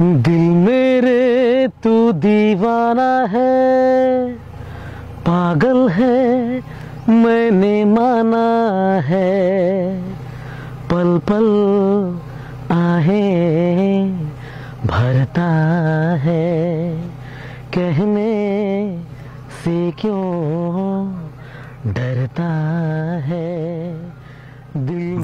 दिल मेरे तू दीवाना है पागल है मैंने माना है पल पल आहे भरता है कहने से क्यों डरता है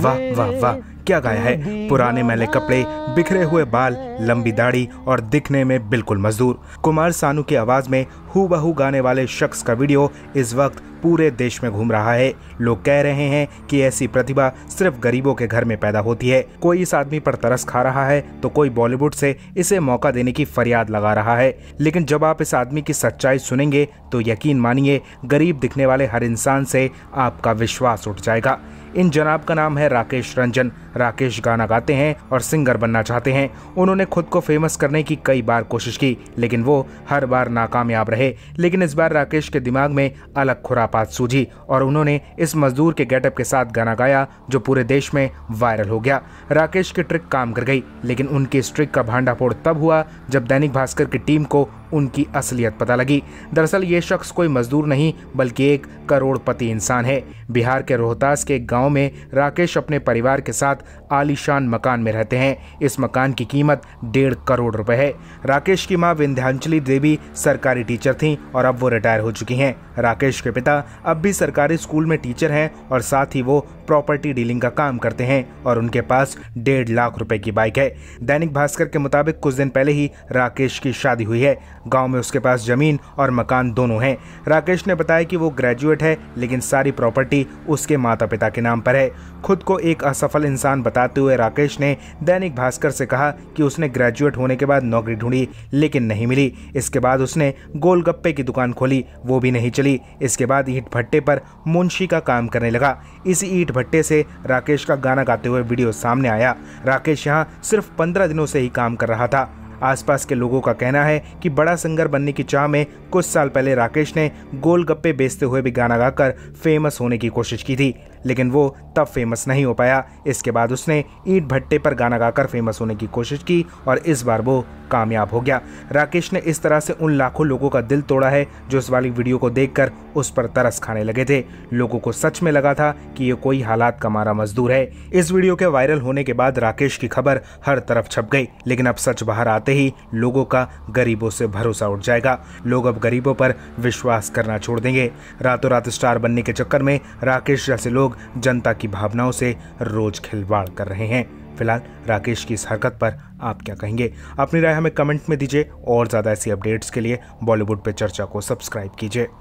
वाह वाह वाह क्या गाया है पुराने मैले कपड़े बिखरे हुए बाल लंबी दाढ़ी और दिखने में बिल्कुल मजदूर कुमार सानू की आवाज में हु गाने वाले शख्स का वीडियो इस वक्त पूरे देश में घूम रहा है लोग कह रहे हैं कि ऐसी प्रतिभा सिर्फ गरीबों के घर में पैदा होती है कोई इस आदमी पर तरस खा रहा है तो कोई बॉलीवुड से इसे मौका देने की फरियाद लगा रहा है लेकिन जब आप इस आदमी की सच्चाई सुनेंगे तो यकीन मानिए गरीब दिखने वाले हर इंसान से आपका विश्वास उठ जाएगा इन जनाब का नाम है राकेश रंजन राकेश गाना गाते हैं और सिंगर बनना चाहते हैं उन्होंने खुद को फेमस करने की कई बार कोशिश की लेकिन वो हर बार नाकामयाब रहे रहे लेकिन इस बार राकेश के दिमाग में अलग खुरापात सूझी और उन्होंने इस मजदूर के गेटअप के साथ गाना गाया जो पूरे देश में वायरल हो गया राकेश की ट्रिक काम कर गई लेकिन उनकी इस ट्रिक का भांडाफोड़ तब हुआ जब दैनिक भास्कर की टीम को उनकी असलियत पता लगी दरअसल ये शख्स कोई मजदूर नहीं बल्कि एक करोड़पति इंसान है बिहार के रोहतास के गांव में राकेश अपने परिवार के साथ आलीशान मकान में रहते हैं इस मकान की कीमत डेढ़ करोड़ रुपए है राकेश की माँ विंध्यांजलि देवी सरकारी टीचर थीं और अब वो रिटायर हो चुकी हैं राकेश के पिता अब भी सरकारी स्कूल में टीचर हैं और साथ ही वो प्रॉपर्टी डीलिंग का काम करते हैं और उनके पास डेढ़ लाख रुपए की बाइक है दैनिक भास्कर के मुताबिक कुछ दिन पहले ही राकेश की शादी हुई है गांव में उसके पास ज़मीन और मकान दोनों हैं राकेश ने बताया कि वो ग्रेजुएट है लेकिन सारी प्रॉपर्टी उसके माता पिता के नाम पर है खुद को एक असफल इंसान बताते हुए राकेश ने दैनिक भास्कर से कहा कि उसने ग्रेजुएट होने के बाद नौकरी ढूंढी लेकिन नहीं मिली इसके बाद उसने गोलगप्पे की दुकान खोली वो भी नहीं चली इसके बाद ईट भट्टे पर मुंशी का काम करने लगा इसी ईट भट्टे से राकेश का गाना गाते हुए वीडियो सामने आया राकेश यहाँ सिर्फ पंद्रह दिनों से ही काम कर रहा था आसपास के लोगों का कहना है कि बड़ा सिंगर बनने की चाह में कुछ साल पहले राकेश ने गोलगप्पे बेचते हुए भी गाना गाकर फेमस होने की कोशिश की थी लेकिन वो तब फेमस नहीं हो पाया इसके बाद उसने ईट भट्टे पर गाना गाकर फेमस होने की कोशिश की और इस बार वो कामयाब हो गया राकेश ने इस तरह से उन लाखों लोगों का दिल तोड़ा है जो इस वाली वीडियो को देख उस पर तरस खाने लगे थे लोगों को सच में लगा था कि ये कोई हालात का मारा मजदूर है इस वीडियो के वायरल होने के बाद राकेश की खबर हर तरफ छप गई लेकिन अब सच बाहर आते ही लोगों का गरीबों से भरोसा उठ जाएगा लोग अब गरीबों पर विश्वास करना छोड़ देंगे रातों रात स्टार बनने के चक्कर में राकेश जैसे लोग लोग जनता की भावनाओं से रोज खिलवाड़ कर रहे हैं फिलहाल राकेश की इस हरकत पर आप क्या कहेंगे अपनी राय हमें कमेंट में दीजिए और ज़्यादा ऐसी अपडेट्स के लिए बॉलीवुड पे चर्चा को सब्सक्राइब कीजिए